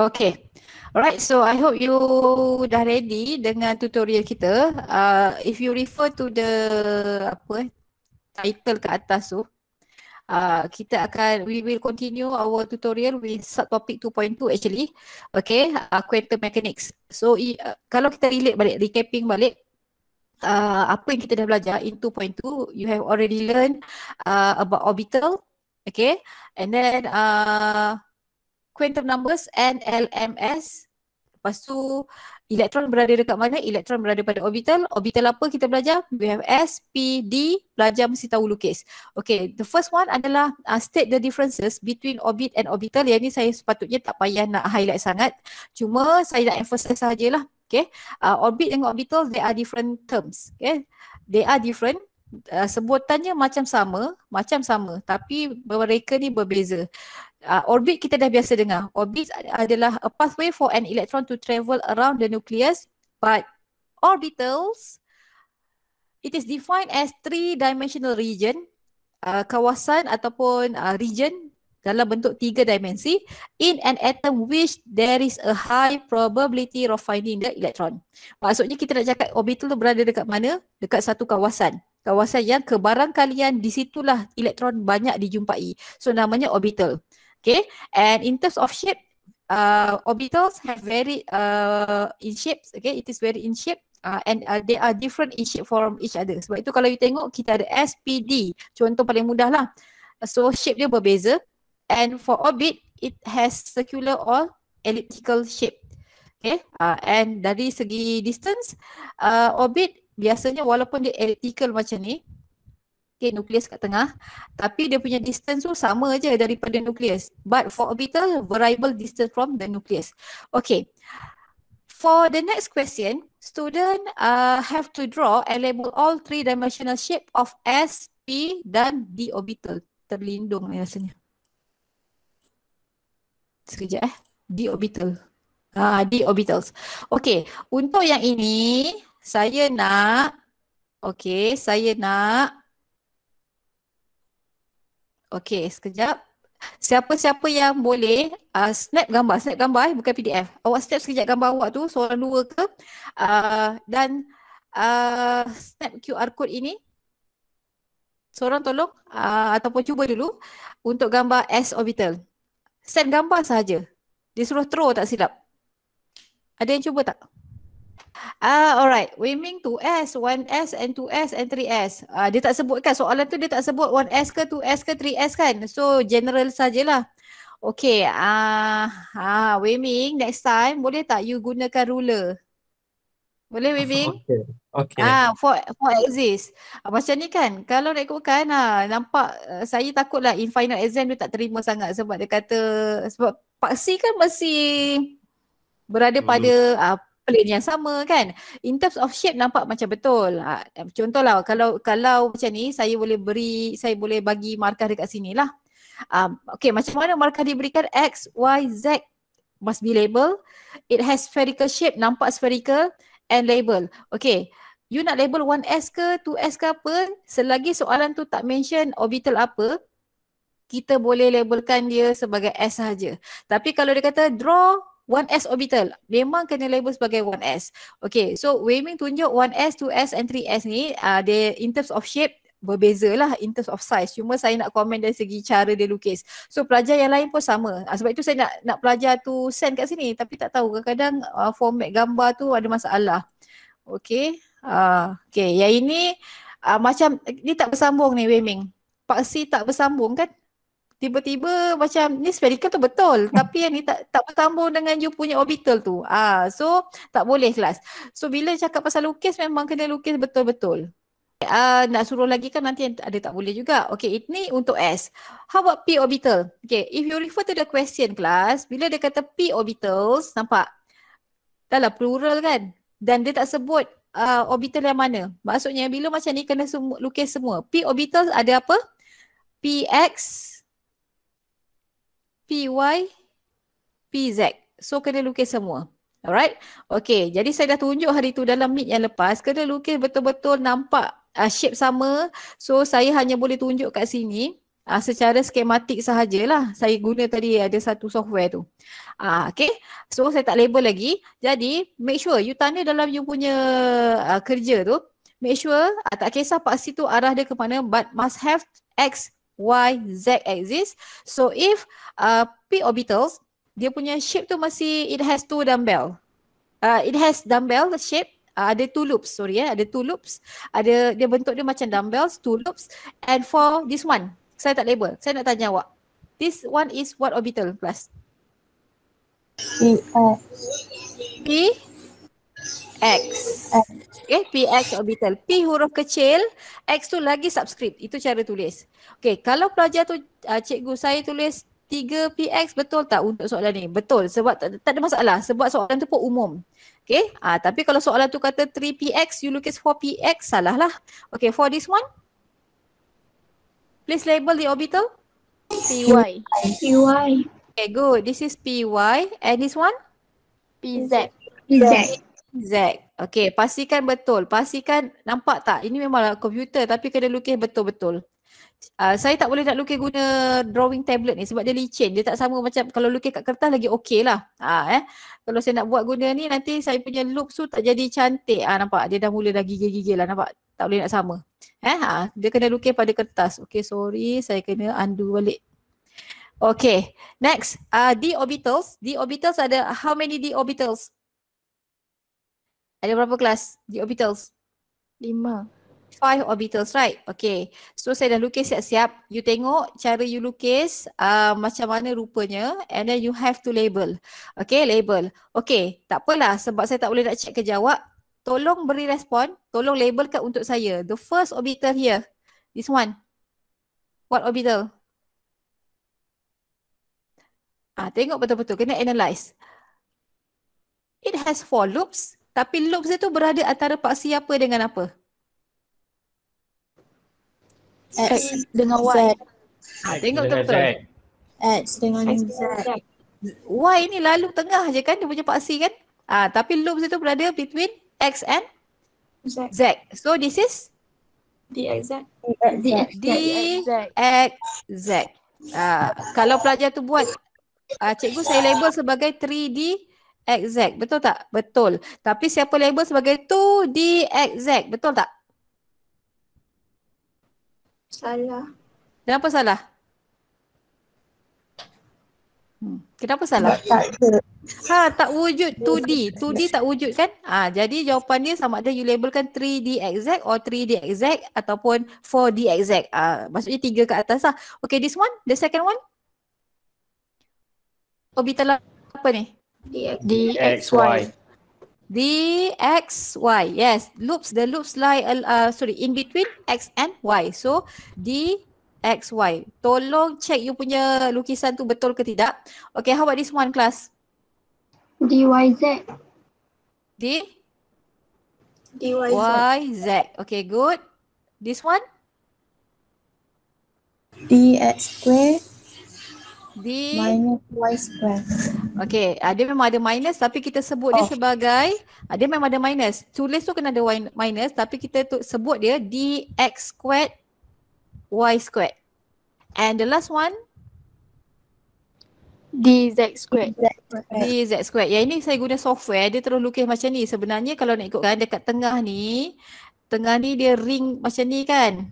Okay. Alright, so I hope you dah ready dengan tutorial kita. Uh, if you refer to the apa title ke atas tu, uh, kita akan, we will continue our tutorial with subtopic 2.2 actually. Okay, uh, quantum mechanics. So, uh, kalau kita relate balik, recapping balik, uh, apa yang kita dah belajar in 2.2, you have already learned uh, about orbital, okay, and then uh, quantum numbers and LMS. Lepas tu elektron berada dekat mana? Elektron berada pada orbital. Orbital apa kita belajar? We have S, P, D. Belajar mesti tahu lukis. Okay, the first one adalah uh, state the differences between orbit and orbital. Yang ni saya sepatutnya tak payah nak highlight sangat. Cuma saya nak emphasize sahajalah. Okay, uh, orbit dengan orbital, they are different terms. Okay, they are different. Uh, sebutannya macam sama, macam sama tapi mereka ni berbeza uh, orbit kita dah biasa dengar. Orbit adalah a pathway for an electron to travel around the nucleus but orbitals it is defined as three dimensional region uh, kawasan ataupun uh, region dalam bentuk tiga dimensi in an atom which there is a high probability of finding the electron. Maksudnya kita nak cakap orbital tu berada dekat mana? Dekat satu kawasan. Kawasan yang kebarangkalian di situlah elektron banyak dijumpai. So namanya orbital. Okay, and in terms of shape, uh, orbitals have very uh, in shapes. Okay, it is very in shape. Uh, and uh, they are different in shape from each other. Sebab itu kalau you tengok kita ada s p d. Contoh paling mudah lah. So shape dia berbeza. And for orbit, it has circular or elliptical shape. Okay. Uh, and dari segi distance, uh, orbit biasanya walaupun dia elliptical macam ni, okay, nukleus kat tengah tapi dia punya distance tu sama aja daripada nukleus but for orbital variable distance from the nucleus okay for the next question student uh, have to draw and label all three dimensional shape of s p dan d orbital terlindung ni rasanya sekejap eh d orbital ah d orbitals okay untuk yang ini saya nak Okay, saya nak Okay, sekejap. Siapa-siapa yang boleh uh, snap gambar, snap gambar eh, bukan PDF. Awak snap sekejap gambar awak tu, seorang dua ke. Uh, dan uh, snap QR code ini. Seorang tolong uh, ataupun cuba dulu untuk gambar S orbital. Send gambar sahaja. Dia suruh throw tak silap. Ada yang cuba Tak. Ah, uh, alright. Weiming 2S, 1S and 2S and 3S. Ah, uh, dia tak sebutkan. Soalan tu dia tak sebut 1S ke 2S ke 3S kan. So, general sajalah. Okay. Ah, uh, uh, Weiming, next time boleh tak you gunakan ruler? Boleh Weiming? Okay. okay. Ah, for for exist. Uh, macam ni kan, kalau rekodkan, uh, ah, nampak uh, saya takutlah in final exam dia tak terima sangat sebab dia kata, sebab paksi kan masih berada hmm. pada hmm. uh, plane yang sama kan in terms of shape nampak macam betul ha, contohlah kalau kalau macam ni saya boleh beri saya boleh bagi markah dekat sini lah um, okay macam mana markah diberikan x y z must be label it has spherical shape nampak spherical and label okay you nak label 1s ke 2s ke apa selagi soalan tu tak mention orbital apa kita boleh labelkan dia sebagai S saja. Tapi kalau dia kata draw 1s orbital memang kena label sebagai 1s. Okay so Weiming tunjuk 1s, 2s and 3s ni uh, they, in terms of shape berbeza lah in terms of size. Cuma saya nak komen dari segi cara dia lukis. So pelajar yang lain pun sama. Uh, sebab itu saya nak nak pelajar tu send kat sini tapi tak tahu kadang-kadang uh, format gambar tu ada masalah. Okay. Uh, okay yang ini uh, macam ni tak bersambung ni Weiming. Paksi tak bersambung kan? tiba-tiba macam ni spherical tu betul hmm. tapi yang ni tak tak bersambung dengan you punya orbital tu. Ah so tak boleh kelas. So bila cakap pasal lukis memang kena lukis betul-betul. Uh, nak suruh lagi kan nanti ada tak boleh juga. Okay, ini untuk S. How about P orbital? Okay, if you refer to the question class, bila dia kata P orbitals, nampak? Dalam plural kan? Dan dia tak sebut uh, orbital yang mana. Maksudnya bila macam ni kena sem- lukis semua. P orbitals ada apa? PX, PY, PZ. So kena lukis semua. Alright. Okay. Jadi saya dah tunjuk hari tu dalam meet yang lepas. Kena lukis betul-betul nampak uh, shape sama. So saya hanya boleh tunjuk kat sini. Uh, secara skematik sahajalah. Saya guna tadi ada satu software tu. Uh, okay. So saya tak label lagi. Jadi make sure you tanya dalam you punya uh, kerja tu. Make sure uh, tak kisah paksi tu arah dia ke mana. But must have X Y, Z exist. So if uh, P orbitals, dia punya shape tu masih it has two dumbbell. Uh, it has dumbbell shape. Uh, ada two loops, sorry ya. Eh. Ada two loops. Ada dia bentuk dia macam dumbbells, two loops. And for this one, saya tak label. Saya nak tanya awak. This one is what orbital plus? P, P X. X. Okay, eh, P X orbital. P huruf kecil X tu lagi subscript. Itu cara tulis. Okay, kalau pelajar tu uh, cikgu saya tulis 3px betul tak untuk soalan ni? Betul sebab tak, tak ada masalah sebab soalan tu pun umum. Okay, uh, ah, tapi kalau soalan tu kata 3px you look at 4px salah lah. Okay, for this one. Please label the orbital. PY. PY. Okay, good. This is PY. And this one? PZ. PZ. Zack. Okay, pastikan betul. Pastikan, nampak tak? Ini memanglah komputer tapi kena lukis betul-betul. Uh, saya tak boleh nak lukis guna drawing tablet ni sebab dia licin. Dia tak sama macam kalau lukis kat kertas lagi okey lah. Ha, eh. Kalau saya nak buat guna ni nanti saya punya loop tu tak jadi cantik. Ha, nampak? Dia dah mula dah gigil-gigil lah nampak? Tak boleh nak sama. Eh, ha, dia kena lukis pada kertas. Okay sorry saya kena undo balik. Okay next uh, D orbitals. D orbitals ada how many D orbitals? Ada berapa kelas di orbitals? Lima. Five orbitals, right? Okay. So saya dah lukis siap-siap. You tengok cara you lukis uh, macam mana rupanya and then you have to label. Okay, label. Okay, tak apalah sebab saya tak boleh nak check ke jawab. Tolong beri respon. Tolong label kat untuk saya. The first orbital here. This one. What orbital? Ah, tengok betul-betul. Kena analyze. It has four loops. Tapi lobes tu berada antara paksi apa dengan apa? X, dengan Y. Tengok tu betul. X dengan Z. Y ni lalu tengah je kan dia punya paksi kan? Ah, tapi lobes tu berada between X and Z. Z. So this is? D DXZ. DXZ. Ah, kalau pelajar tu buat, ah, cikgu saya label sebagai 3D exact. Betul tak? Betul. Tapi siapa label sebagai 2D exact? Betul tak? Salah. Kenapa salah? Hmm. Kenapa salah? Tak. Ha, tak wujud 2D. 2D tak wujud kan? Ah, ha, jadi jawapan dia sama ada you labelkan 3D exact or 3D exact ataupun 4D exact. Ah, ha, maksudnya tiga ke atas lah. Okay, this one, the second one. Orbital apa ni? D D X Y, X Y. Yes. Loops. The loops lie, uh, uh sorry, in between X and Y. So, D X Y. Tolong check you punya lukisan tu betul ke tidak. Okay, how about this one class? D Y Z. D? D Y, Z. Okay, good. This one? D X square. D. Minus Y square. Okay, uh, ah, dia memang ada minus tapi kita sebut oh. dia sebagai uh, dia memang ada minus. Tulis tu kena ada minus tapi kita tu, sebut dia dx squared y squared. And the last one dz squared. dz squared. Ya ini saya guna software dia terus lukis macam ni. Sebenarnya kalau nak ikutkan dekat tengah ni tengah ni dia ring macam ni kan.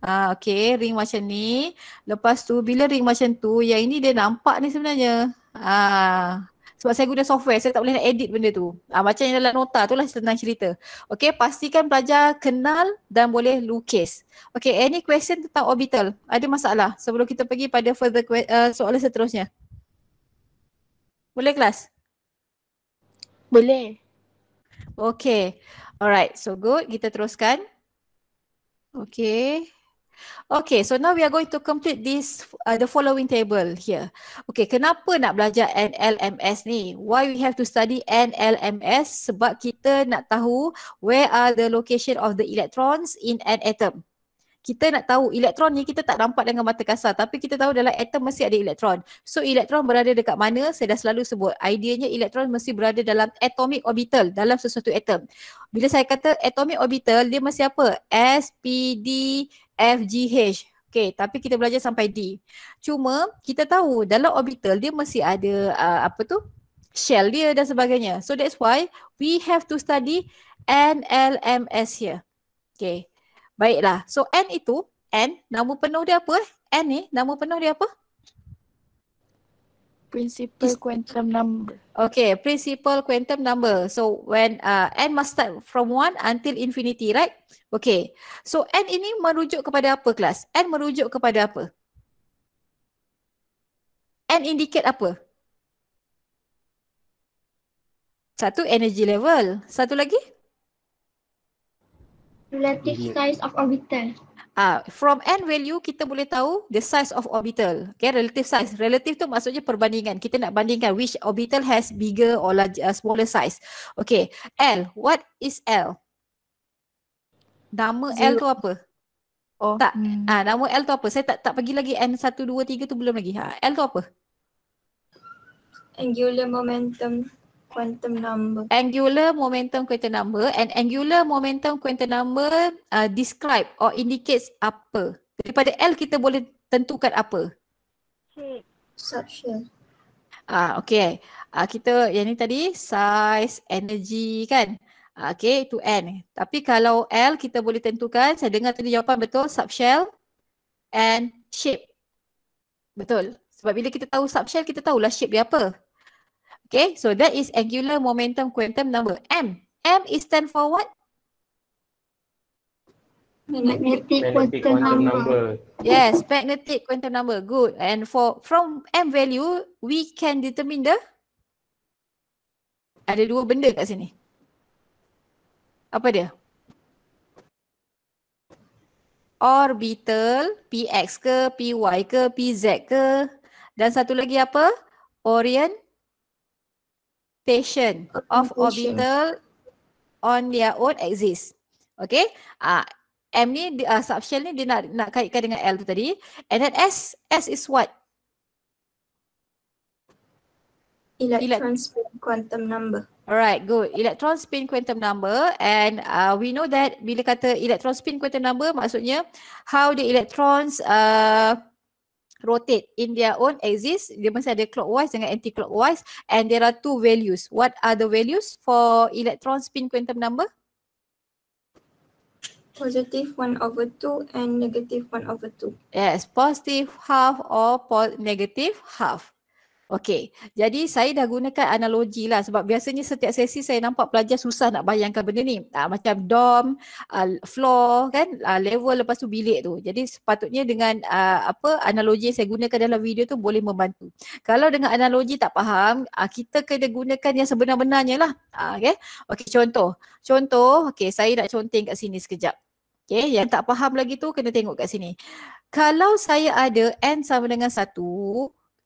Ah, okay ring macam ni. Lepas tu bila ring macam tu yang ini dia nampak ni sebenarnya. Ah, sebab saya guna software, saya tak boleh nak edit benda tu. Ah, macam yang dalam nota tu lah tentang cerita. Okay, pastikan pelajar kenal dan boleh lukis. Okay, any question tentang orbital? Ada masalah sebelum kita pergi pada further uh, soalan seterusnya? Boleh kelas? Boleh. Okay. Alright, so good. Kita teruskan. Okay. Okay, so now we are going to complete this uh, the following table here. Okay, kenapa nak belajar NLMS ni? Why we have to study NLMS? Sebab kita nak tahu where are the location of the electrons in an atom. Kita nak tahu elektron ni kita tak nampak dengan mata kasar tapi kita tahu dalam atom mesti ada elektron. So elektron berada dekat mana? Saya dah selalu sebut. Ideanya elektron mesti berada dalam atomic orbital dalam sesuatu atom. Bila saya kata atomic orbital dia mesti apa? S, P, D F, G, H. Okay, tapi kita belajar sampai D. Cuma kita tahu dalam orbital dia mesti ada uh, apa tu? Shell dia dan sebagainya. So that's why we have to study NLMS here. Okay, baiklah. So N itu, N, nama penuh dia apa? N ni, nama penuh dia apa? principal quantum number. Okay, principal quantum number. So when uh, n must start from 1 until infinity, right? Okay. So n ini merujuk kepada apa kelas? N merujuk kepada apa? N indicate apa? Satu energy level. Satu lagi? Relative size of orbital. Uh, from n value kita boleh tahu the size of orbital. Okay, relative size. Relative tu maksudnya perbandingan. Kita nak bandingkan which orbital has bigger or larger uh, smaller size. Okay, L. What is L? Nama Zero. L tu apa? Oh. Tak. Hmm. Uh, nama L tu apa? Saya tak tak pergi lagi n 1, 2, 3 tu belum lagi. Ha, L tu apa? Angular momentum quantum number. Angular momentum quantum number and angular momentum quantum number uh, describe or indicates apa? Daripada L kita boleh tentukan apa? Subshell. Ah, okay. Ah, kita yang ni tadi size, energy kan? Ah, okay, itu N. Tapi kalau L kita boleh tentukan, saya dengar tadi jawapan betul, subshell and shape. Betul. Sebab bila kita tahu subshell, kita tahulah shape dia apa. Okay, so that is angular momentum quantum number M. M is stand for what? Magnetic, quantum, number. Yes, magnetic quantum number. Good. And for from M value, we can determine the ada dua benda kat sini. Apa dia? Orbital PX ke PY ke PZ ke dan satu lagi apa? Orient rotation of orbital on their own axis. Okay. Uh, M ni, uh, subshell ni dia nak, nak kaitkan dengan L tu tadi. And then S, S is what? Electron spin quantum number. Alright, good. Electron spin quantum number and uh, we know that bila kata electron spin quantum number maksudnya how the electrons uh, rotate in their own axis. Dia mesti ada clockwise dengan anti-clockwise and there are two values. What are the values for electron spin quantum number? Positive 1 over 2 and negative 1 over 2. Yes, positive half or po negative half. Okey, jadi saya dah gunakan analogi lah sebab biasanya setiap sesi saya nampak pelajar susah nak bayangkan benda ni. Ha, macam dom, uh, ah, floor kan, uh, level lepas tu bilik tu. Jadi sepatutnya dengan uh, apa analogi yang saya gunakan dalam video tu boleh membantu. Kalau dengan analogi tak faham, uh, kita kena gunakan yang sebenar-benarnya lah. Uh, okay? okay, contoh. Contoh, okay saya nak conteng kat sini sekejap. Okay, yang tak faham lagi tu kena tengok kat sini. Kalau saya ada N sama dengan 1,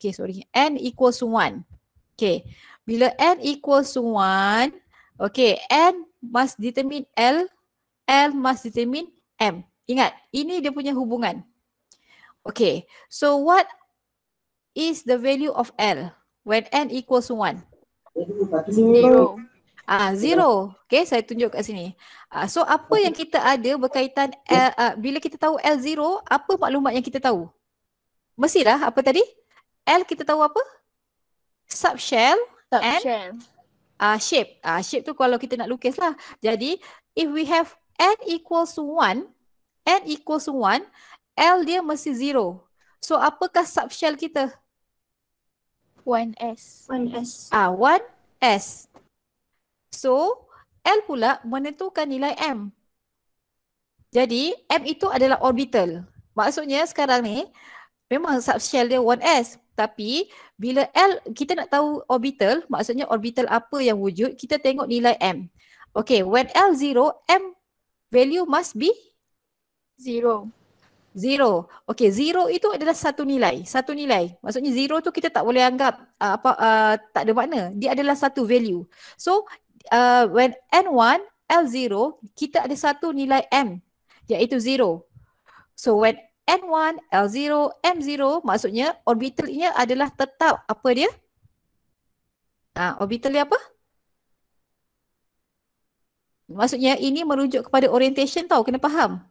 Okay sorry n equals to 1 Okay bila n equals to 1 Okay n must determine l L must determine M. Ingat, ini dia punya hubungan. Okay, so what is the value of L when N equals 1? Zero. Ah, zero. Okay, saya tunjuk kat sini. Ah, so apa yang kita ada berkaitan L, ah, bila kita tahu L zero, apa maklumat yang kita tahu? Mestilah apa tadi? L kita tahu apa? Subshell, Subshell. and uh, shape. Uh, shape tu kalau kita nak lukis lah. Jadi if we have N equals to 1, N equals to 1, L dia mesti 0. So apakah subshell kita? 1S. 1S. Ah, uh, 1S. So L pula menentukan nilai M. Jadi M itu adalah orbital. Maksudnya sekarang ni memang subshell dia 1S tapi bila L kita nak tahu orbital maksudnya orbital apa yang wujud kita tengok nilai M. Okay when L zero M value must be? Zero. Zero. Okay zero itu adalah satu nilai. Satu nilai. Maksudnya zero tu kita tak boleh anggap uh, apa uh, tak ada makna. Dia adalah satu value. So uh, when N one L zero kita ada satu nilai M iaitu zero. So when N1, L0, M0 maksudnya orbital ini adalah tetap apa dia? Ha, orbital dia apa? Maksudnya ini merujuk kepada orientation tau kena faham.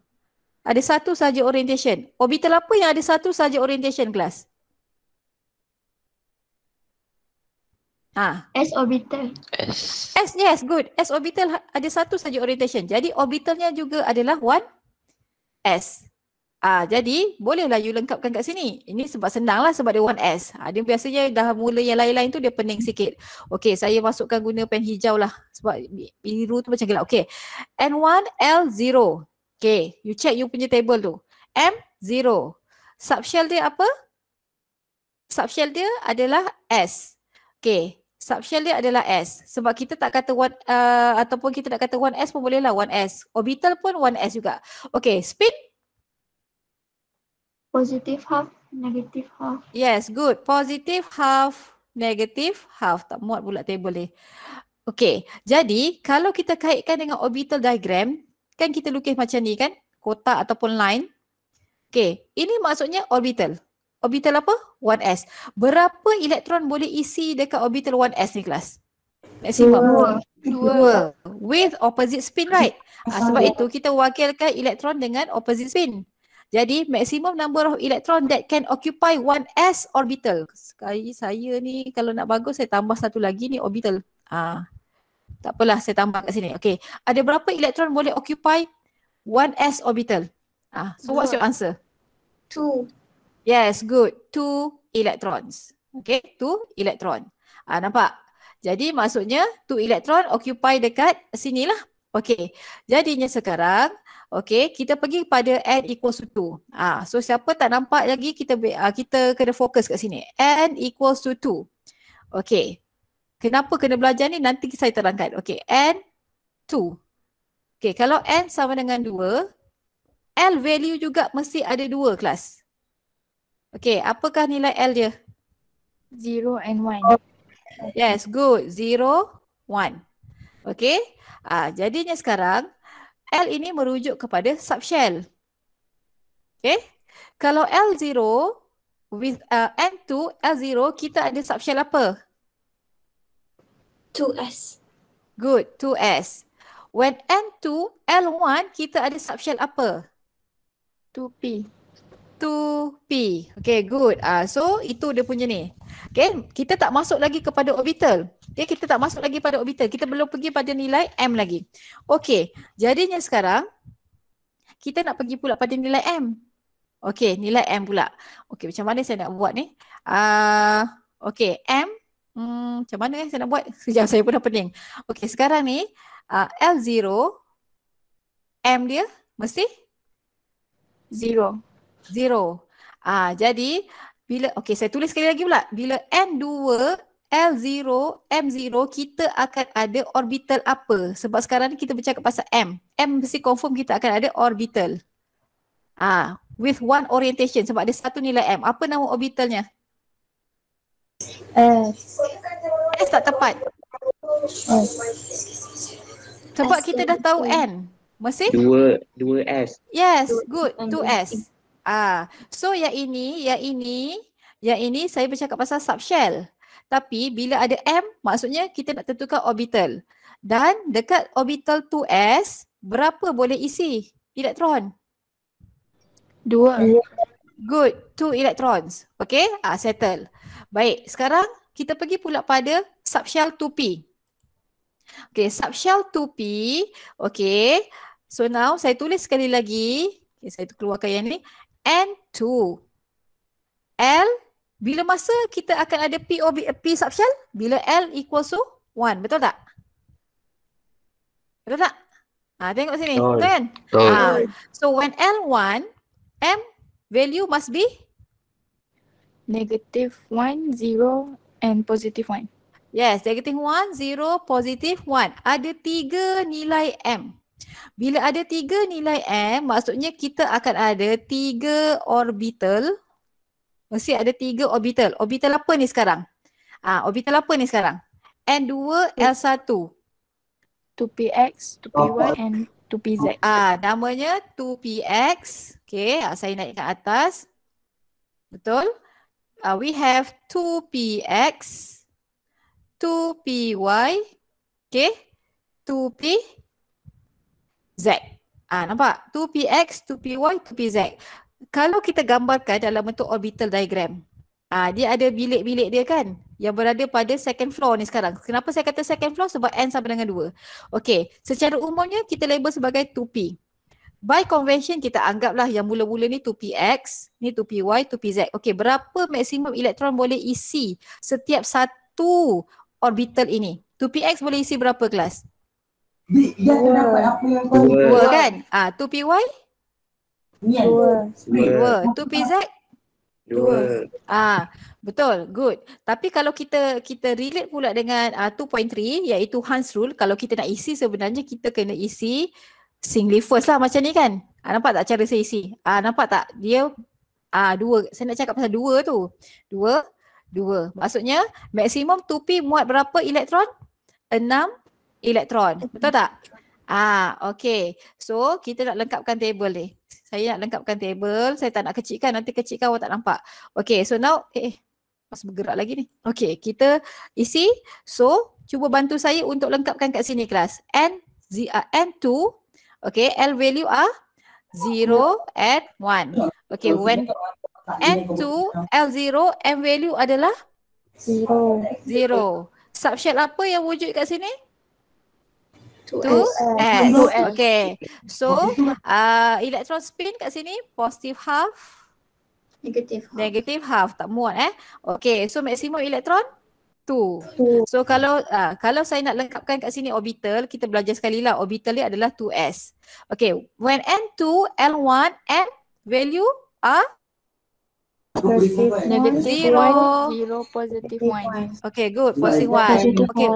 Ada satu saja orientation. Orbital apa yang ada satu saja orientation kelas? Ah, ha. S orbital. S. S yes good. S orbital ha, ada satu saja orientation. Jadi orbitalnya juga adalah 1 S. Ah, jadi bolehlah you lengkapkan kat sini. Ini sebab senanglah sebab dia 1S. Ah, dia biasanya dah mula yang lain-lain tu dia pening sikit. Okay saya masukkan guna pen hijau lah sebab biru tu macam gelap. Okay N1 L0. Okay you check you punya table tu. M0. Subshell dia apa? Subshell dia adalah S. Okay subshell dia adalah S. Sebab kita tak kata one uh, ataupun kita nak kata 1S pun bolehlah 1S. Orbital pun 1S juga. Okay spin positive half negative half yes good positive half negative half tak muat pula table ni Okay, jadi kalau kita kaitkan dengan orbital diagram kan kita lukis macam ni kan kotak ataupun line Okay, ini maksudnya orbital orbital apa 1s berapa elektron boleh isi dekat orbital 1s ni kelas maksimum dua with opposite spin right ah, sebab itu kita wakilkan elektron dengan opposite spin jadi maksimum number of electron that can occupy one s orbital. Sekali saya ni kalau nak bagus saya tambah satu lagi ni orbital. Ah. Tak apalah saya tambah kat sini. Okay. Ada berapa elektron boleh occupy one s orbital? Ah, so good. what's your answer? Two. Yes, good. Two electrons. Okay, two electron. Ah, nampak? Jadi maksudnya two electron occupy dekat sinilah Okey, jadinya sekarang, okey, kita pergi pada n equals to 2. Ah, so siapa tak nampak lagi kita uh, kita kena fokus kat sini. n equals to 2. Okey. Kenapa kena belajar ni nanti saya terangkan. Okey, n 2. Okey, kalau n sama dengan 2, l value juga mesti ada 2 kelas. Okey, apakah nilai l dia? 0 and 1. Yes, good. 0 1. Okey. Ah, jadinya sekarang L ini merujuk kepada subshell. Okey. Kalau L0 with uh, N2 L0 kita ada subshell apa? 2S. Good, 2S. When N2 L1 kita ada subshell apa? 2P. 2P. Okay, good. Ah, uh, So itu dia punya ni. Okay, kita tak masuk lagi kepada orbital. Okay, kita tak masuk lagi pada orbital. Kita belum pergi pada nilai M lagi. Okay, jadinya sekarang kita nak pergi pula pada nilai M. Okay, nilai M pula. Okay, macam mana saya nak buat ni? Uh, okay, M. Hmm, macam mana saya nak buat? Sekejap saya pun dah pening. Okay, sekarang ni uh, ah, L0 M dia mesti? Zero. Zero. Ah, jadi bila, okay, saya tulis sekali lagi pula. Bila N2, L0, M0, kita akan ada orbital apa? Sebab sekarang ni kita bercakap pasal M. M mesti confirm kita akan ada orbital. Ah, with one orientation sebab ada satu nilai M. Apa nama orbitalnya? S. S tak tepat. S. Oh. Sebab S kita dah tahu N. Mesti? 2, 2S. Yes, good. 2 2S. Ah, so yang ini, yang ini, yang ini saya bercakap pasal subshell. Tapi bila ada M, maksudnya kita nak tentukan orbital. Dan dekat orbital 2S, berapa boleh isi elektron? Dua. Good. Two electrons. Okay. Ah, settle. Baik. Sekarang kita pergi pula pada subshell 2P. Okay. Subshell 2P. Okay. So now saya tulis sekali lagi. Okay, saya keluarkan yang ni. N2. L, bila masa kita akan ada P, o, P subshell? Bila L equals to 1. Betul tak? Betul tak? Ha, tengok sini. Betul oh. kan? Oh. Ha. So when L 1, M value must be? Negative 1, 0 and positive 1. Yes, negative 1, 0, positive 1. Ada tiga nilai M. Bila ada tiga nilai M, maksudnya kita akan ada tiga orbital. Mesti ada tiga orbital. Orbital apa ni sekarang? Ah, ha, Orbital apa ni sekarang? N2, L1. 2PX, 2PY and 2PZ. Ah, ha, Namanya 2PX. Okay, ah, saya naik ke atas. Betul? Uh, we have 2PX, 2PY, okay, 2 p Z. Ah ha, nampak? 2px, 2py, 2pz. Kalau kita gambarkan dalam bentuk orbital diagram. Ah ha, dia ada bilik-bilik dia kan? Yang berada pada second floor ni sekarang. Kenapa saya kata second floor? Sebab n sama dengan 2. Okey, secara umumnya kita label sebagai 2p. By convention kita anggaplah yang mula-mula ni 2px, ni 2py, 2pz. Okey, berapa maksimum elektron boleh isi setiap satu orbital ini? 2px boleh isi berapa kelas? Dia tu dapat apa yang kau dua, dua kan? Ah, tu PY? Dua. Dua. dua. Tu PZ? Dua. Ah, betul. Good. Tapi kalau kita kita relate pula dengan uh, ah, 2.3 iaitu Hans rule, kalau kita nak isi sebenarnya kita kena isi singly first lah macam ni kan? Ah, nampak tak cara saya isi? Ah, nampak tak? Dia ah dua. Saya nak cakap pasal dua tu. Dua. Dua. Maksudnya maksimum 2P muat berapa elektron? Enam elektron. Betul tak? Ah, okay. So kita nak lengkapkan table ni. Saya nak lengkapkan table. Saya tak nak kecilkan. Nanti kecilkan awak tak nampak. Okay, so now. Eh, masih eh, bergerak lagi ni. Okay, kita isi. So, cuba bantu saya untuk lengkapkan kat sini kelas. N, Z, uh, ah, N2. Okay, L value are 0 and 1. Okay, when N2, L0, M value adalah? 0. 0. Subshell apa yang wujud kat sini? 0. 2s. 2s. Okay. So uh, electron spin kat sini positive half. Negative half. Negative half. Tak muat eh. Okay. So maksimum elektron 2. So kalau uh, kalau saya nak lengkapkan kat sini orbital, kita belajar sekali lah. Orbital dia adalah 2s. Okay. When N2, L1, N value are Negative 0, 0, positive 1. Okay, good. Positive 1. Okay.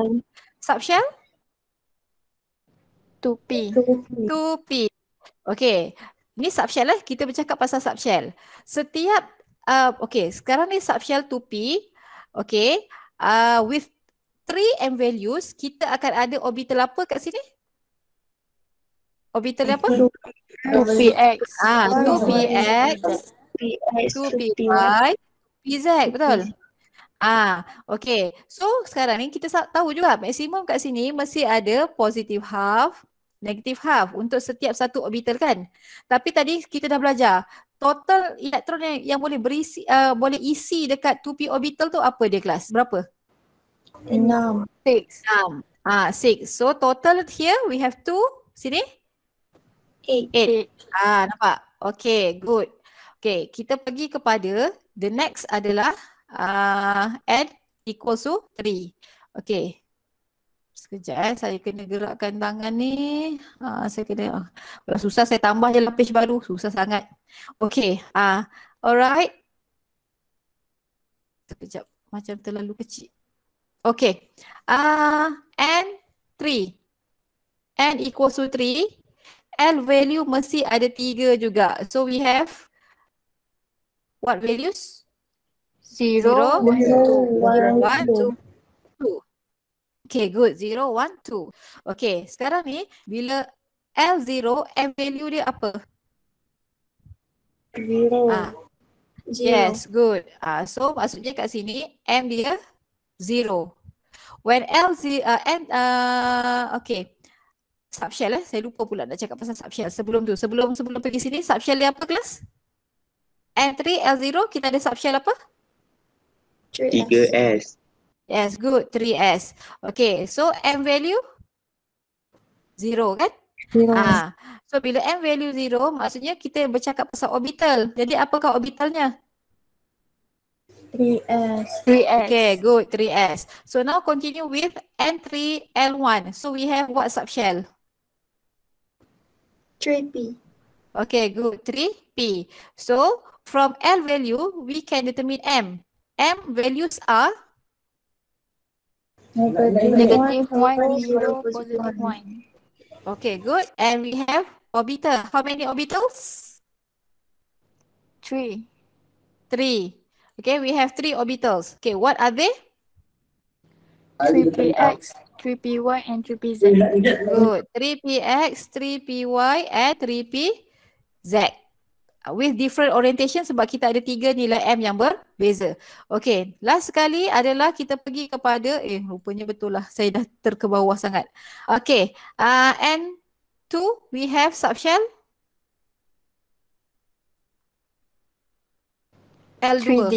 Subshell? 2P. 2P. Okay. Ini subshell lah. Kita bercakap pasal subshell. Setiap, uh, okay. Sekarang ni subshell 2P. Okay. Uh, with 3M values, kita akan ada orbital apa kat sini? Orbital apa? 2PX. Ah, 2PX. 2PY. 2PZ, betul? Ah, okay. So sekarang ni kita tahu juga maksimum kat sini mesti ada positive half, negative half untuk setiap satu orbital kan. Tapi tadi kita dah belajar total elektron yang, yang boleh berisi uh, boleh isi dekat 2p orbital tu apa dia kelas? Berapa? 6. 6. Ah, 6. So total here we have two sini? 8. Ah, nampak. Okay, good. Okay, kita pergi kepada the next adalah uh, add equals to 3. Okay, Sekejap eh, saya kena gerakkan tangan ni. Ha, saya kena, ah. kalau susah saya tambah je lapis baru. Susah sangat. Okay, ha, ah. alright. Sekejap, macam terlalu kecil. Okay, uh, N3. N equals to 3. L value mesti ada 3 juga. So we have what values? 0, 1, 2. Okay, good. Zero, one, two. Okay, sekarang ni, bila L zero, M value dia apa? Zero. Ah. Yes, good. Ah, so, maksudnya kat sini, M dia zero. When L zero, uh, ah, M, uh, ah, okay. Subshell eh, saya lupa pula nak cakap pasal subshell. Sebelum tu, sebelum sebelum pergi sini, subshell dia apa kelas? M3, L0, kita ada subshell apa? 3 3S. Yes, good. 3S. Okay, so M value? Zero kan? Zero. Ah. So bila M value zero, maksudnya kita bercakap pasal orbital. Jadi apakah orbitalnya? 3S. 3S. Okay, good. 3S. So now continue with N3, L1. So we have what subshell? 3P. Okay, good. 3P. So from L value, we can determine M. M values are? Negative one, zero, positive one. Okay, good. And we have orbital. How many orbitals? Three. Three. Okay, we have three orbitals. Okay, what are they? 3px, 3py, and 3pz. Good. 3px, 3py, and 3pz. Uh, with different orientation sebab kita ada tiga nilai M yang berbeza. Okay, last sekali adalah kita pergi kepada, eh rupanya betul lah saya dah terkebawah sangat. Okay, uh, and two we have subshell. L2. 3D.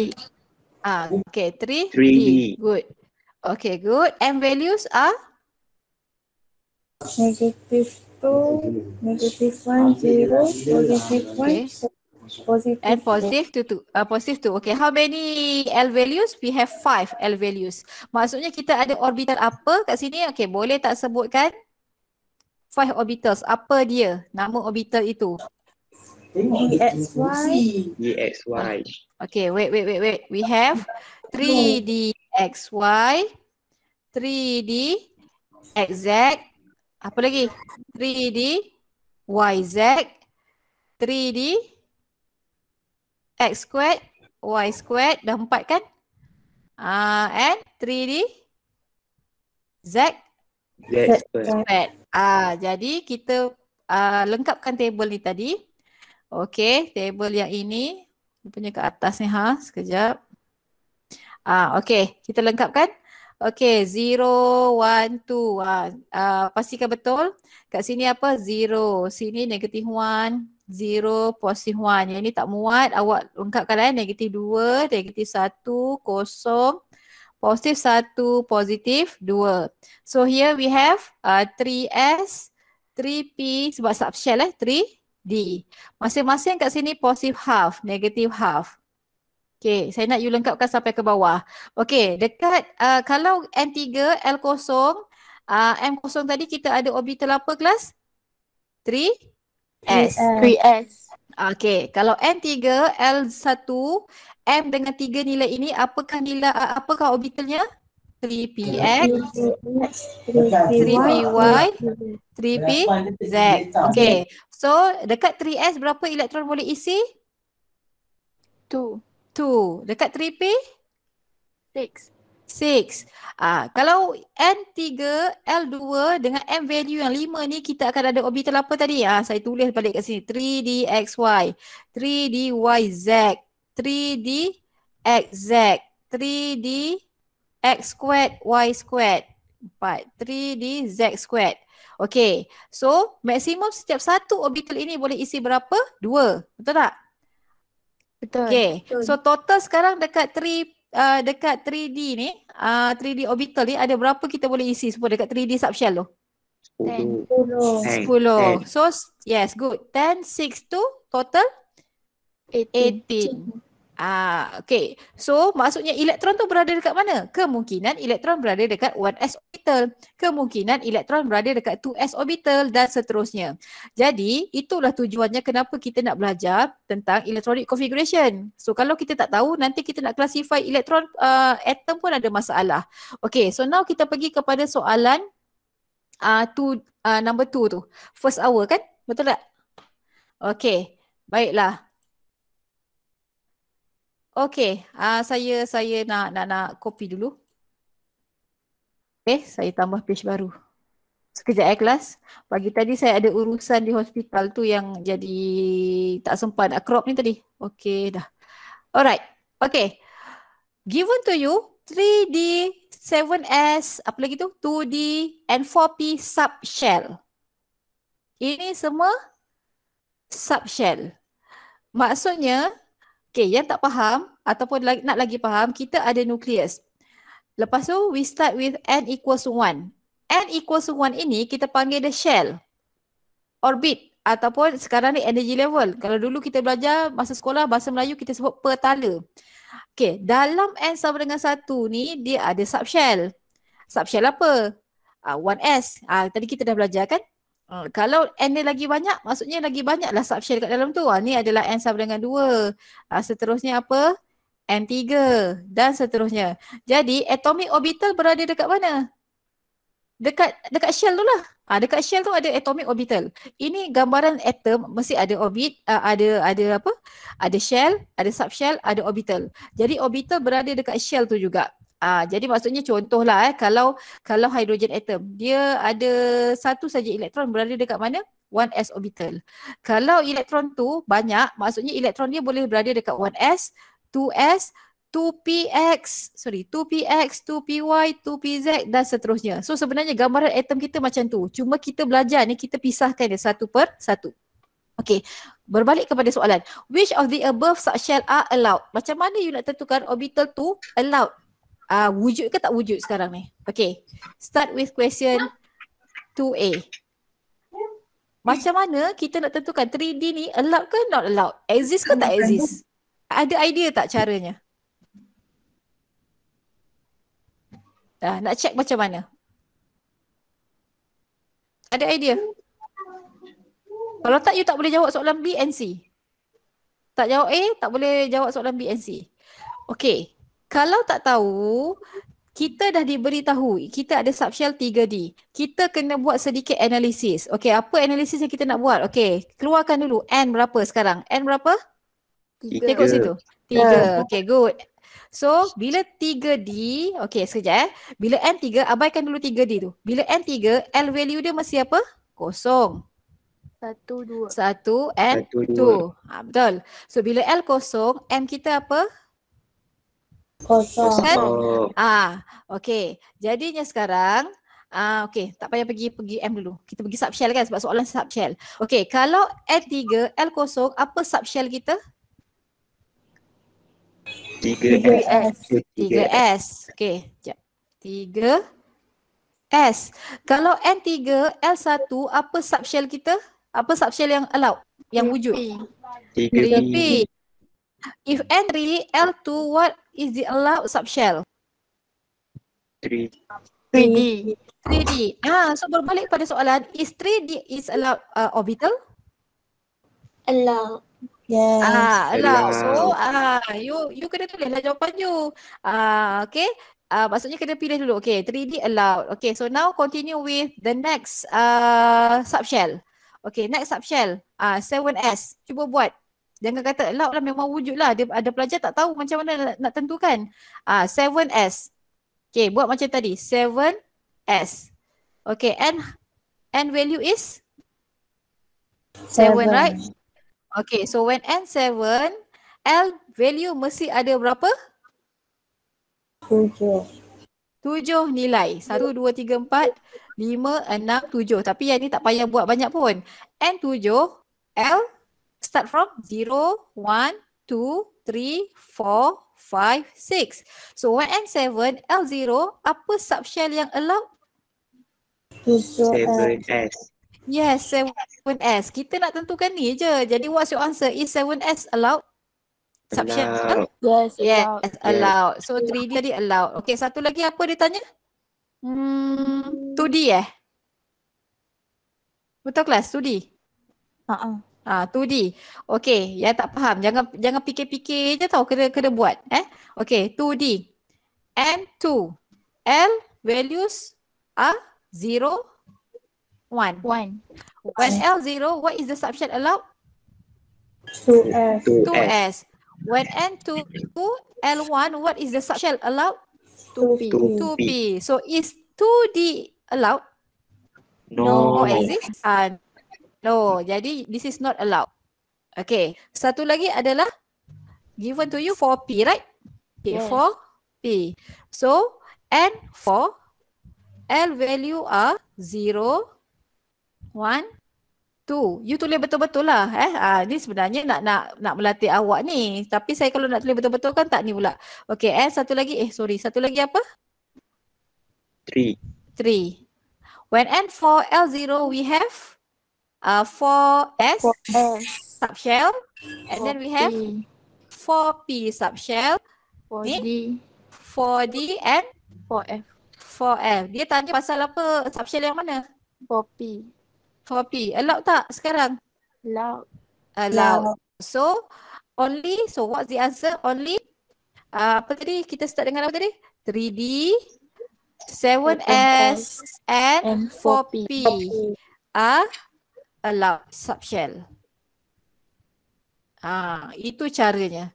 Ah, okay, 3D. 3D. Good. Okay, good. M values are? Negative 2, negative 1, 0, positive 1, 0 positive. And positive to two. Uh, positive to. Okay, how many L values? We have five L values. Maksudnya kita ada orbital apa kat sini? Okay, boleh tak sebutkan? Five orbitals. Apa dia? Nama orbital itu? DXY. E DXY. Okay, wait, wait, wait, wait. We have 3DXY. 3D XZ. Apa lagi? 3D YZ. 3D X squared, Y squared dah empat kan? Ah, uh, and 3D Z squared. uh, jadi kita uh, lengkapkan table ni tadi. Okay, table yang ini punya ke atas ni ha, sekejap. Ah, okay, kita lengkapkan. Okay, 0, 1, 2. Uh, uh, pastikan betul. Kat sini apa? 0. Sini negative 1 zero positif one. Yang ni tak muat awak lengkapkan lah, eh. Negatif dua, negatif satu, kosong, positif satu, positif dua. So here we have uh, 3S, 3P sebab subshell eh. 3D. Masing-masing kat sini positif half, negatif half. Okay, saya nak you lengkapkan sampai ke bawah. Okay, dekat uh, kalau N3, L kosong, uh, M kosong tadi kita ada orbital apa kelas? 3 S. Queen S. Okay. Kalau N3, L1, M dengan tiga nilai ini, apakah nilai, apakah orbitalnya? 3px, 3py, 3pz. Okay. So dekat 3s berapa elektron boleh isi? 2. 2. Dekat 3p? 6. 6. Ah, kalau N3, L2 dengan M value yang 5 ni kita akan ada orbital apa tadi? Ah, saya tulis balik kat sini. 3D XY, 3D YZ, 3D XZ, 3D X squared Y squared. 4. 3D Z squared. Okay. So, maksimum setiap satu orbital ini boleh isi berapa? 2. Betul tak? Betul. Okay. Betul. So, total sekarang dekat 3 uh, dekat 3D ni, uh, eh, 3D orbital ni ada berapa kita boleh isi semua dekat 3D subshell tu? 10. 10. 10. 10. So yes, good. 10, 6 tu total? 18. 18. Ah, okay. So maksudnya elektron tu berada dekat mana? Kemungkinan elektron berada dekat 1s orbital. Kemungkinan elektron berada dekat 2s orbital dan seterusnya. Jadi itulah tujuannya kenapa kita nak belajar tentang electronic configuration. So kalau kita tak tahu nanti kita nak classify elektron uh, atom pun ada masalah. Okay so now kita pergi kepada soalan uh, two, uh, number 2 tu. First hour kan? Betul tak? Okay. Baiklah. Okey, uh, saya saya nak nak nak copy dulu. Okey, saya tambah page baru. Sekejap eh kelas. Pagi tadi saya ada urusan di hospital tu yang jadi tak sempat nak crop ni tadi. Okey dah. Alright. Okey. Given to you 3D 7S apa lagi tu? 2D and 4P sub shell. Ini semua sub shell. Maksudnya Okay, yang tak faham ataupun lagi, nak lagi faham, kita ada nucleus. Lepas tu, we start with n equals 1. n equals 1 ini kita panggil the shell. Orbit. Ataupun sekarang ni energy level. Kalau dulu kita belajar masa sekolah bahasa Melayu kita sebut petala. Okay, dalam n sama dengan 1 ni dia ada subshell. Subshell apa? Uh, 1s. Uh, tadi kita dah belajar kan? Ha, kalau N dia lagi banyak, maksudnya lagi banyaklah subshell dekat dalam tu. Ha, ni adalah N sama dengan 2. Ha, seterusnya apa? N3 dan seterusnya. Jadi atomic orbital berada dekat mana? Dekat dekat shell tu lah. Ha, dekat shell tu ada atomic orbital. Ini gambaran atom mesti ada orbit, uh, ada ada apa? Ada shell, ada subshell, ada orbital. Jadi orbital berada dekat shell tu juga. Ah uh, jadi maksudnya contohlah eh kalau kalau hydrogen atom dia ada satu saja elektron berada dekat mana? 1s orbital. Kalau elektron tu banyak, maksudnya elektron dia boleh berada dekat 1s, 2s, 2px, sorry, 2px, 2py, 2pz dan seterusnya. So sebenarnya gambaran atom kita macam tu. Cuma kita belajar ni kita pisahkan dia satu per satu. Okay, berbalik kepada soalan. Which of the above subshell are allowed? Macam mana you nak tentukan orbital tu allowed uh, wujud ke tak wujud sekarang ni? Okay, start with question 2A. Macam mana kita nak tentukan 3D ni allowed ke not allowed? Exist ke tak exist? Ada idea tak caranya? Dah, nak check macam mana? Ada idea? Kalau tak you tak boleh jawab soalan B and C. Tak jawab A, tak boleh jawab soalan B and C. Okay, kalau tak tahu kita dah diberitahu kita ada subshell 3D. Kita kena buat sedikit analisis. Okey, apa analisis yang kita nak buat? Okey, keluarkan dulu N berapa sekarang? N berapa? 3. Tengok situ. 3. Ya. Okey, good. So, bila 3D, okey sekejap eh. Bila N 3, abaikan dulu 3D tu. Bila N 3, L value dia masih apa? Kosong. Satu, dua. Satu and satu, dua. two. Ha, betul. So, bila L kosong, M kita apa? Kosong. Kan? Ah, okey. Jadinya sekarang Ah, okay. Tak payah pergi pergi M dulu. Kita pergi subshell kan sebab soalan subshell. Okay. Kalau L3, L kosong, apa subshell kita? 3S. 3S. 3S. Okay. Sekejap. 3S. Kalau N3, L1, apa subshell kita? Apa subshell yang allow Yang wujud? 3P. 3P. If N3, L2, what is the allowed subshell? 3D. 3D. 3D. Ah, so berbalik pada soalan, is 3D is allowed uh, orbital? Allowed. Yes. Ah, allow. So, ah, you you kena tulislah jawapan you. Ah, okay. Ah, maksudnya kena pilih dulu. Okay, 3D allowed. Okay, so now continue with the next uh, subshell. Okay, next subshell. Ah, 7S. Cuba buat jangan kata allowed lah memang wujud lah dia, ada pelajar tak tahu macam mana nak, nak tentukan uh, ah, 7S Okay buat macam tadi 7S Okay n n value is 7 right Okay so when N 7 L value mesti ada berapa? 7 tujuh nilai. Satu, dua, tiga, empat, lima, enam, tujuh. Tapi yang ni tak payah buat banyak pun. N tujuh, L start from 0, 1, 2, 3, 4, 5, 6. So 1 and 7, L0, apa subshell yang allow? 7S. Yes, 7S. Kita nak tentukan ni je. Jadi what's your answer? Is 7S allow? Subshell Yes, allowed. Yes, yes, So 3D tadi allowed. Okay, satu lagi apa dia tanya? Hmm, 2D eh? Betul kelas, 2D? Uh-uh. Ha, ha. Ha, tu di. Okey, ya tak faham jangan jangan fikir-fikir je tau kena kena buat eh. Okey, tu di. N2. L values are 0 1. 1. When L 0, what is the subset allowed? 2S. 2S. When N2 2, s 2 s when n 2 l 1 what is the subset allowed? 2P. 2P. So is 2D allowed? No. No exists? Uh, ah, No, jadi this is not allowed. Okay, satu lagi adalah given to you for P, right? Okay, yeah. for P. So, N for L value are 0, 1, 2. You tulis betul-betul lah. Eh? Ha, ni sebenarnya nak nak nak melatih awak ni. Tapi saya kalau nak tulis betul-betul kan tak ni pula. Okay, eh satu lagi. Eh, sorry. Satu lagi apa? 3. 3. When N for L0, we have uh, 4S, 4S subshell and then we have 4P subshell 4D 4D and 4F 4F dia tanya pasal apa subshell yang mana 4P 4P Elok tak sekarang Elok, elok. so only so what's the answer only uh, apa tadi kita start dengan apa tadi 3D 7S and 4P, 4P. 4P. are allow subshell. Ah, ha, itu caranya.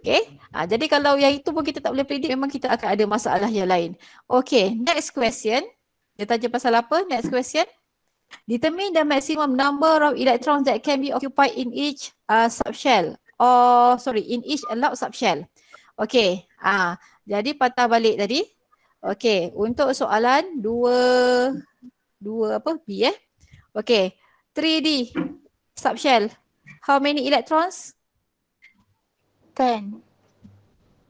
Okay. Ha, jadi kalau yang itu pun kita tak boleh predict memang kita akan ada masalah yang lain. Okay. Next question. Dia tanya pasal apa? Next question. Determine the maximum number of electrons that can be occupied in each uh, subshell. Oh sorry. In each allowed subshell. Okay. Ah, ha, jadi patah balik tadi. Okay. Untuk soalan dua dua apa B eh. Okay. 3D subshell. How many electrons? 10.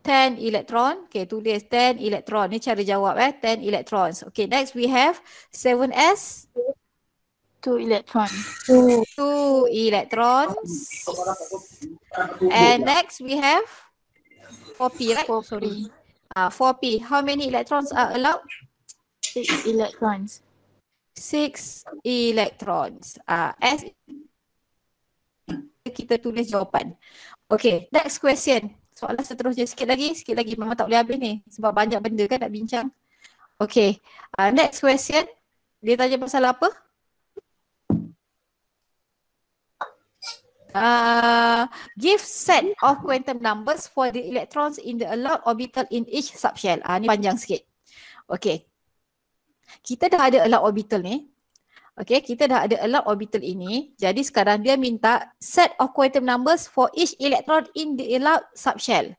10 electron. Okay, tulis 10 electron. Ni cara jawab eh. 10 electrons. Okay, next we have 7S. 2 electrons. 2, electrons. And next we have 4P, right? 4 Sorry. Ah, uh, 4P. How many electrons are allowed? 6 electrons six electrons. Uh, S kita tulis jawapan. Okay, next question. Soalan seterusnya sikit lagi, sikit lagi. Mama tak boleh habis ni sebab banyak benda kan nak bincang. Okay, uh, next question. Dia tanya pasal apa? Uh, give set of quantum numbers for the electrons in the allowed orbital in each subshell. Ah, uh, ni panjang sikit. Okay, kita dah ada allowed orbital ni. Okay, kita dah ada allowed orbital ini. Jadi sekarang dia minta set of quantum numbers for each electron in the allowed subshell.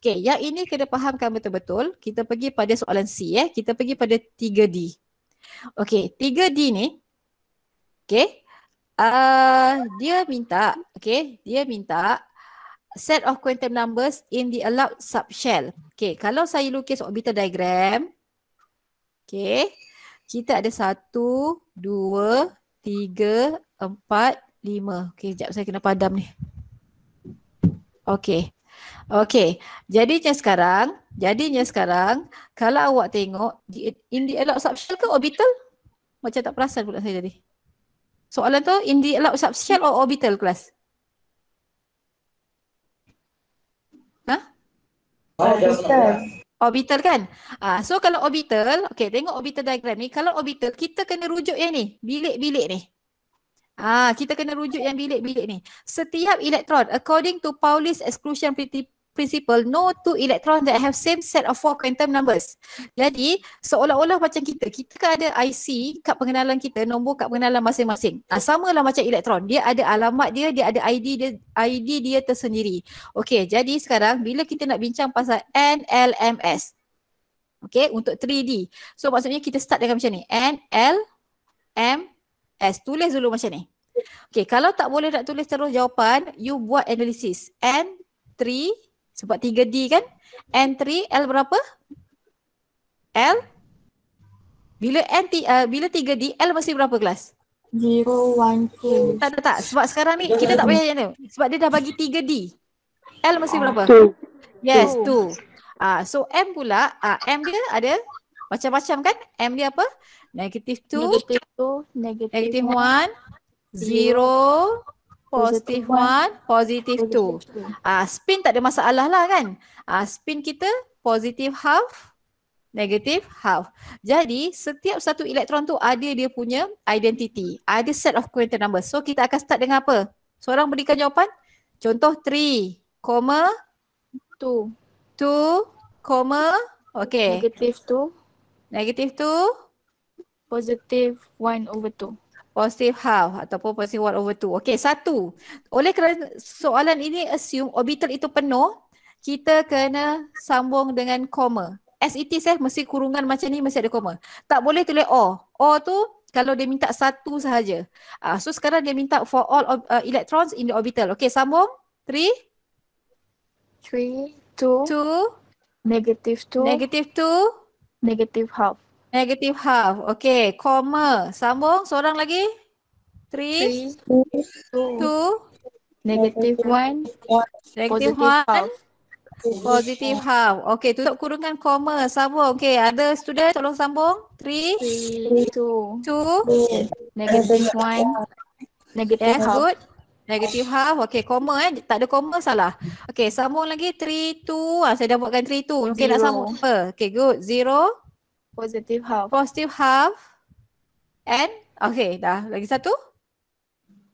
Okay, yang ini kena fahamkan betul-betul. Kita pergi pada soalan C eh. Kita pergi pada 3D. Okay, 3D ni. Okay. Uh, dia minta, okay, dia minta set of quantum numbers in the allowed subshell. Okay, kalau saya lukis orbital diagram. Okay. Kita ada satu, dua, tiga, empat, lima. Okey, sekejap saya kena padam ni. Okey. Okey. Jadinya sekarang, jadinya sekarang, kalau awak tengok, in the allowed subshell ke orbital? Macam tak perasan pula saya tadi. Soalan tu, in the allowed subshell or orbital kelas? Ha? Orbital. Oh, orbital kan. Uh, so kalau orbital, okay tengok orbital diagram ni. Kalau orbital, kita kena rujuk yang ni. Bilik-bilik ni. Ah, uh, kita kena rujuk yang bilik-bilik ni. Setiap elektron, according to Pauli's exclusion principle, principle no two electrons that have same set of four quantum numbers. Jadi seolah-olah macam kita, kita kan ada IC kat pengenalan kita, nombor kat pengenalan masing-masing. Nah, sama lah macam elektron. Dia ada alamat dia, dia ada ID dia, ID dia tersendiri. Okay jadi sekarang bila kita nak bincang pasal NLMS. okay untuk 3D. So maksudnya kita start dengan macam ni. NLMS. Tulis dulu macam ni. Okay, kalau tak boleh nak tulis terus jawapan, you buat analisis. N, 3, sebab 3D kan. N3 L berapa? L? Bila N t, uh, eh, bila 3D L mesti berapa kelas? 0, 1, 2. Tak tak tak. Sebab sekarang ni kita tak payah yang tu. Sebab dia dah bagi 3D. L mesti berapa? 2. Yes, 2. Uh, ah, so M pula, uh, M dia ada macam-macam kan? M dia apa? Negative 2. Negative 2. Negative 1. 0 positif 1, positif 2. Ah spin tak ada masalah lah kan? Ah spin kita positif half, negatif half. Jadi setiap satu elektron tu ada dia punya identity. Ada set of quantum number. So kita akan start dengan apa? Seorang berikan jawapan. Contoh 3, comma 2. 2, comma okay. Negatif 2. Negatif 2. Positif one over two positive half ataupun positive one over two. Okay satu. Oleh kerana soalan ini assume orbital itu penuh, kita kena sambung dengan koma. As it is eh, mesti kurungan macam ni mesti ada koma. Tak boleh tulis O. O tu kalau dia minta satu sahaja. Uh, so sekarang dia minta for all ob- uh, electrons in the orbital. Okay sambung. Three. Three, two. Two. Negative two. Negative two. Negative half. Negative half. Okay. Comma. Sambung. Seorang lagi. Three. Two. Negative one. Negative one. Positive half. Okay. Tutup kurungan comma. Sambung. Okay. Ada student tolong sambung. Three. Two. two, Negative one. Negative half. Yes. Good. Negative half. Okay. Comma eh. Tak ada comma salah. Okay. Sambung lagi. Three. Two. Ha, saya dah buatkan three. Two. Okay. Zero. Nak sambung apa? Okay. Good. Zero. Zero. Positive half. Positive half. And okay dah lagi satu.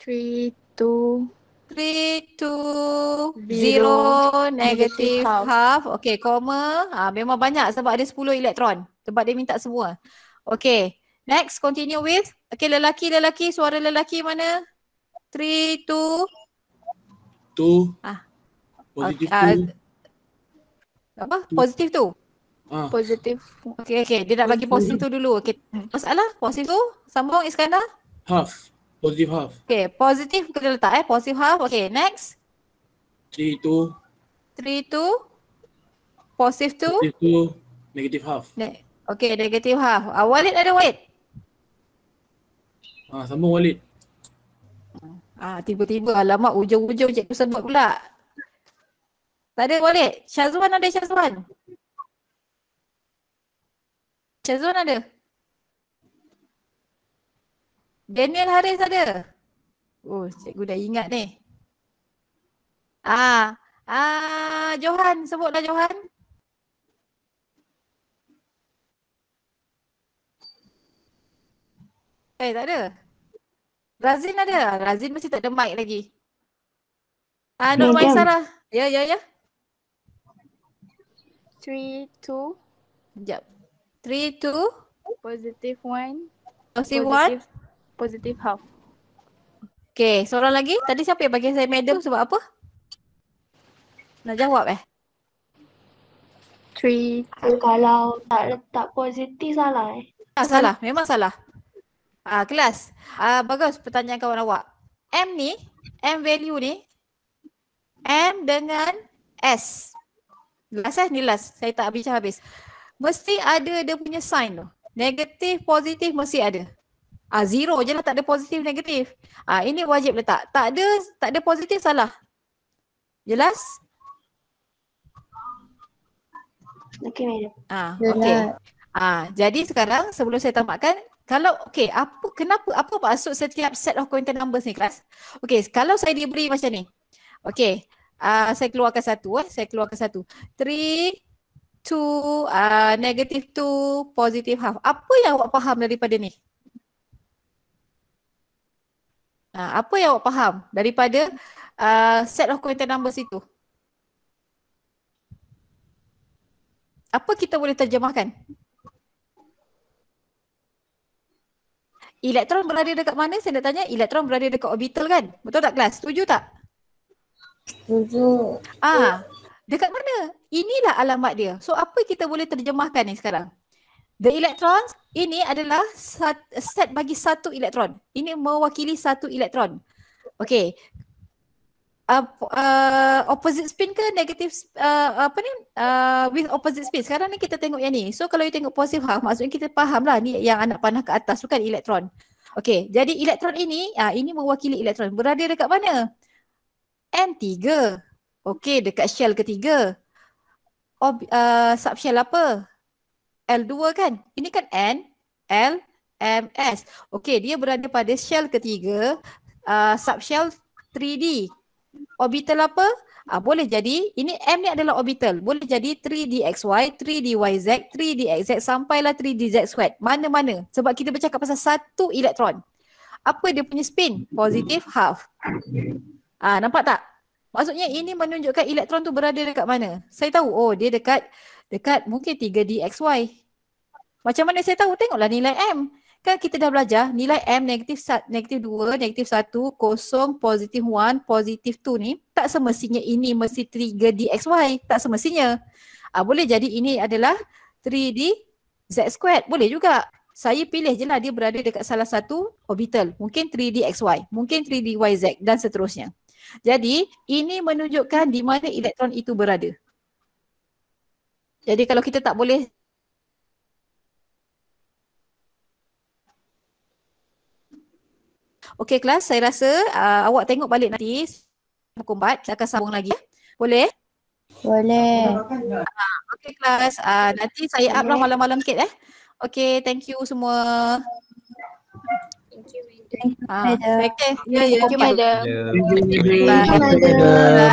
Three, two. Three, two, zero, zero negative half. half. Okay, comma. Ha, memang banyak sebab ada sepuluh elektron. Sebab dia minta semua. Okay, next continue with. Okay, lelaki, lelaki. Suara lelaki mana? Three, two. Two. Ha. Positive okay, ah, two. apa? Positive two. Ha. Positif. Okay, okay. Dia nak bagi positif tu dulu. Okay. Masalah positif tu sambung Iskandar. Half. Positif half. Okay, positif kita letak eh. Positif half. Okay, next. Three two. Three two. Positif tu. Positif tu. Negatif half. Ne- okay, negatif half. Uh, Walid ada Walid? Ah, ha, sambung Walid. Ah, ah tiba-tiba alamak ujung-ujung cikgu sebut pula. Tak ada Walid. Syazwan ada Syazwan. Chazon ada? Daniel Haris ada? Oh, cikgu dah ingat ni. Ah, ah Johan, sebutlah Johan. Eh, tak ada. Razin ada? Ah, Razin mesti tak ada mic lagi. Ah, Nur Maisara. Ya, ya, ya. Three, two. Sekejap. Three, two. Positive one. Positive one. Positive half. Okay, seorang lagi. Tadi siapa yang bagi saya madam sebab apa? Nak jawab eh? Three, two. Kalau tak letak positif salah eh? Tak ah, salah, memang salah. Ah, kelas. Ah, bagus pertanyaan kawan awak. M ni, M value ni, M dengan S. Last eh, ni last. Saya tak bincang habis mesti ada dia punya sign tu. Negatif, positif mesti ada. Ah ha, zero je lah tak ada positif, negatif. Ah ha, ini wajib letak. Tak ada, tak ada positif salah. Jelas? Okay, ha, ah, okay. Ha, ah, jadi sekarang sebelum saya tambahkan kalau okay, apa, kenapa, apa maksud setiap set of counter numbers ni kelas? Okay, kalau saya diberi macam ni. Okay, uh, ah, saya keluarkan satu eh, saya keluarkan satu. Three, two, uh, negative two, positive half. Apa yang awak faham daripada ni? Uh, apa yang awak faham daripada uh, set of quantum numbers itu? Apa kita boleh terjemahkan? Elektron berada dekat mana? Saya nak tanya, elektron berada dekat orbital kan? Betul tak kelas? Setuju tak? Setuju. Ah, dekat mana? inilah alamat dia. So apa kita boleh terjemahkan ni sekarang? The electrons ini adalah set bagi satu elektron. Ini mewakili satu elektron. Okay. Uh, uh, opposite spin ke negative uh, apa ni uh, with opposite spin sekarang ni kita tengok yang ni so kalau you tengok positif, half maksudnya kita faham lah ni yang anak panah ke atas tu kan elektron Okay. jadi elektron ini uh, ini mewakili elektron berada dekat mana N3 Okay. dekat shell ketiga ob, oh, uh, subshell apa? L2 kan? Ini kan N, L, M, S. Okey, dia berada pada shell ketiga, uh, subshell 3D. Orbital apa? Uh, boleh jadi, ini M ni adalah orbital. Boleh jadi 3 d xy, 3 d yz, 3 d xz sampailah 3 d z squared Mana-mana? Sebab kita bercakap pasal satu elektron. Apa dia punya spin? positif half. Ah uh, Nampak tak? Maksudnya ini menunjukkan elektron tu berada dekat mana? Saya tahu oh dia dekat dekat mungkin 3dxy. Macam mana saya tahu? Tengoklah nilai m. Kan kita dah belajar nilai m negatif, negatif 2, negatif 1, kosong, positif 1, positif 2 ni tak semestinya ini mesti 3dxy. Tak semestinya. Ha, boleh jadi ini adalah 3d z squared. Boleh juga. Saya pilih je lah dia berada dekat salah satu orbital. Mungkin 3dxy. Mungkin 3dyz dan seterusnya. Jadi ini menunjukkan di mana elektron itu berada. Jadi kalau kita tak boleh Okey kelas, saya rasa uh, awak tengok balik nanti pukul 4, kita akan sambung lagi. Ya. Boleh? Boleh. Uh, Okey kelas, uh, nanti saya up lah malam-malam kit eh. Okey, thank you semua. Thank you ah. Okay. ya ya Thank you, madam. Thank you, madam.